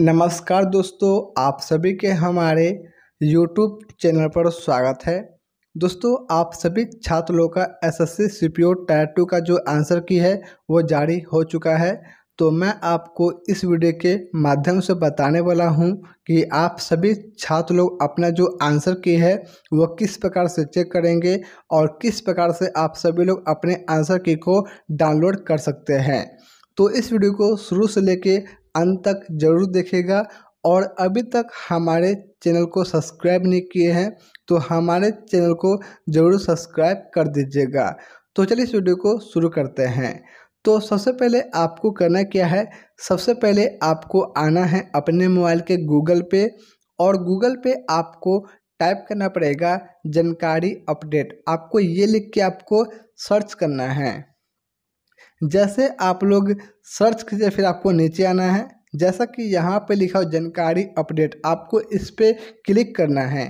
नमस्कार दोस्तों आप सभी के हमारे यूट्यूब चैनल पर स्वागत है दोस्तों आप सभी छात्र लोग का एसएससी सीपीओ टायर टू का जो आंसर की है वो जारी हो चुका है तो मैं आपको इस वीडियो के माध्यम से बताने वाला हूं कि आप सभी छात्र लोग अपना जो आंसर की है वो किस प्रकार से चेक करेंगे और किस प्रकार से आप सभी लोग अपने आंसर की को डाउनलोड कर सकते हैं तो इस वीडियो को शुरू से लेके अंत तक ज़रूर देखेगा और अभी तक हमारे चैनल को सब्सक्राइब नहीं किए हैं तो हमारे चैनल को ज़रूर सब्सक्राइब कर दीजिएगा तो चलिए इस वीडियो को शुरू करते हैं तो सबसे पहले आपको करना क्या है सबसे पहले आपको आना है अपने मोबाइल के गूगल पे और गूगल पे आपको टाइप करना पड़ेगा जानकारी अपडेट आपको ये लिख के आपको सर्च करना है जैसे आप लोग सर्च कीजिए फिर आपको नीचे आना है जैसा कि यहाँ पे लिखा हो जानकारी अपडेट आपको इस पर क्लिक करना है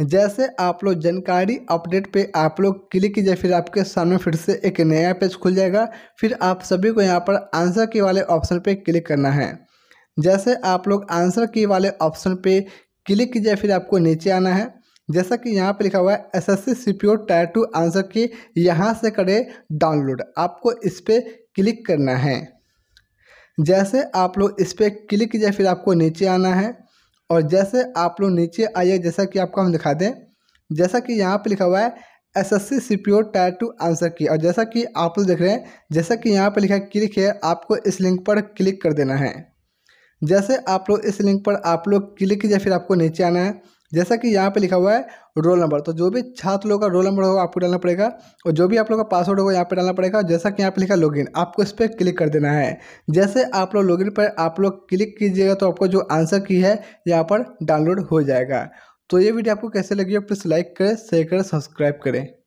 जैसे आप लोग जानकारी अपडेट पे आप लोग क्लिक कीजिए फिर आपके सामने फिर से एक नया पेज खुल जाएगा फिर आप सभी को यहाँ पर आंसर की वाले ऑप्शन पे क्लिक करना है जैसे आप लोग आंसर की वाले ऑप्शन पे क्लिक कीजिए फिर आपको नीचे आना है जैसा कि यहाँ पे लिखा हुआ है S S C C P O tier two answer की यहाँ से करें डाउनलोड आपको इस पर क्लिक करना है जैसे आप लोग इस पर क्लिक कीजिए फिर आपको नीचे आना है और जैसे आप लोग नीचे आइए जैसा कि आपको हम दिखा दें जैसा कि यहाँ पे लिखा हुआ है S S C C P O tier two answer की और जैसा कि आप लोग देख रहे हैं जैसा कि यहाँ पर लिखा है क्लिक है आपको इस लिंक पर क्लिक कर देना है जैसे आप लोग इस लिंक पर आप लोग क्लिक कीजिए फिर आपको नीचे आना है जैसा कि यहाँ पे लिखा हुआ है रोल नंबर तो जो भी छात्र लोग का रोल नंबर होगा आपको डालना पड़ेगा और जो भी आप लोगों का पासवर्ड होगा यहाँ पे डालना पड़ेगा जैसा कि यहाँ पे लिखा लॉगिन आपको इस पर क्लिक कर देना है जैसे आप लोग लॉगिन पर आप लोग क्लिक कीजिएगा तो आपको जो आंसर की है यहाँ पर डाउनलोड हो जाएगा तो ये वीडियो आपको कैसे लगी हो प्लीज़ लाइक करें शेयर करें सब्सक्राइब करें